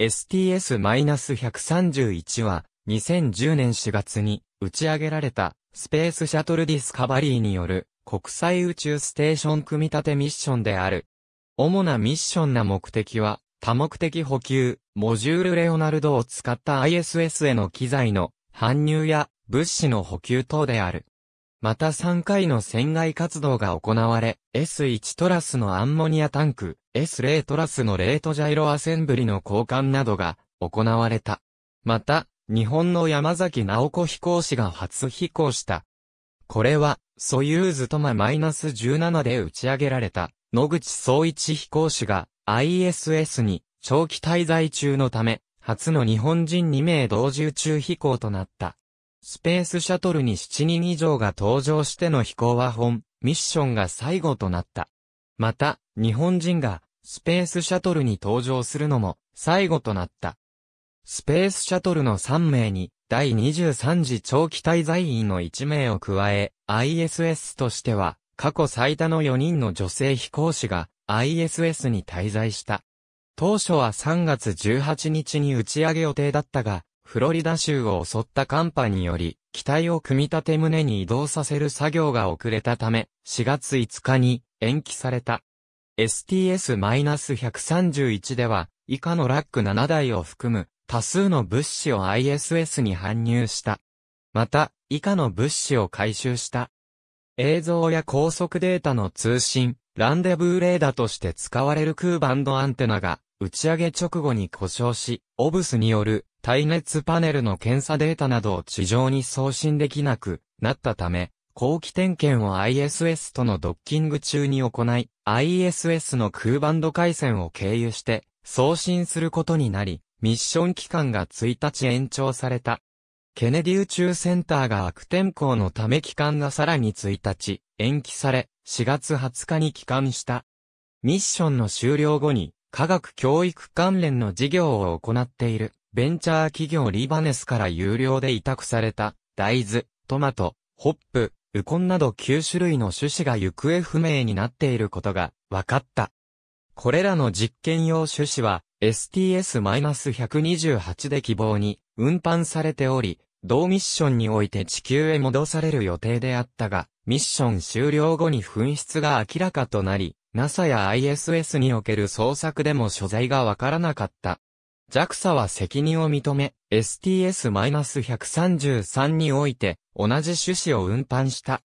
STS-131 は、2010年4月に打ち上げられたスペースシャトルディスカバリーによる国際宇宙ステーション組み立てミッションである。主なミッションな目的は多目的補給、モジュールレオナルドを使った ISS への機材の搬入や物資の補給等である。また3回の船外活動が行われ、S1 トラスのアンモニアタンク、S レートラスのレートジャイロアセンブリの交換などが行われた。また、日本の山崎直子飛行士が初飛行した。これは、ソユーズトマ -17 で打ち上げられた、野口総一飛行士が ISS に長期滞在中のため、初の日本人2名同時宇宙飛行となった。スペースシャトルに7人以上が登場しての飛行は本、ミッションが最後となった。また、日本人がスペースシャトルに登場するのも最後となった。スペースシャトルの3名に第23次長期滞在員の1名を加え、ISS としては過去最多の4人の女性飛行士が ISS に滞在した。当初は3月18日に打ち上げ予定だったが、フロリダ州を襲った寒波により、機体を組み立て胸に移動させる作業が遅れたため、4月5日に延期された。STS-131 では、以下のラック7台を含む多数の物資を ISS に搬入した。また、以下の物資を回収した。映像や高速データの通信、ランデブーレーダとして使われる空バンドアンテナが、打ち上げ直後に故障し、オブスによる耐熱パネルの検査データなどを地上に送信できなくなったため、後期点検を ISS とのドッキング中に行い、ISS の空バンド回線を経由して送信することになり、ミッション期間が1日延長された。ケネディ宇宙センターが悪天候のため期間がさらに1日延期され、4月20日に帰還した。ミッションの終了後に、科学教育関連の事業を行っている、ベンチャー企業リバネスから有料で委託された、大豆、トマト、ホップ、ウコンなど9種類の種子が行方不明になっていることが分かった。これらの実験用種子は STS-128 で希望に運搬されており、同ミッションにおいて地球へ戻される予定であったが、ミッション終了後に紛失が明らかとなり、NASA や ISS における捜索でも所在が分からなかった。JAXA は責任を認め、STS-133 において、同じ趣旨を運搬した。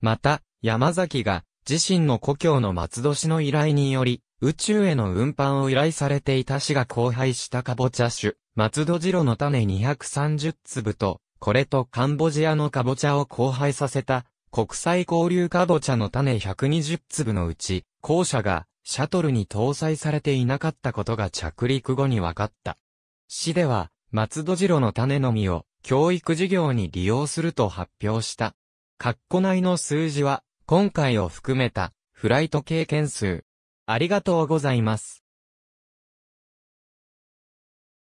また、山崎が、自身の故郷の松戸市の依頼により、宇宙への運搬を依頼されていた市が荒廃したカボチャ種、松戸ジ郎の種230粒と、これとカンボジアのカボチャを荒廃させた、国際交流カボチャの種120粒のうち、後者が、シャトルに搭載されていなかったことが着陸後に分かった。市では、松戸次郎の種の実を教育事業に利用すると発表した。括弧内の数字は、今回を含めた、フライト経験数。ありがとうございます。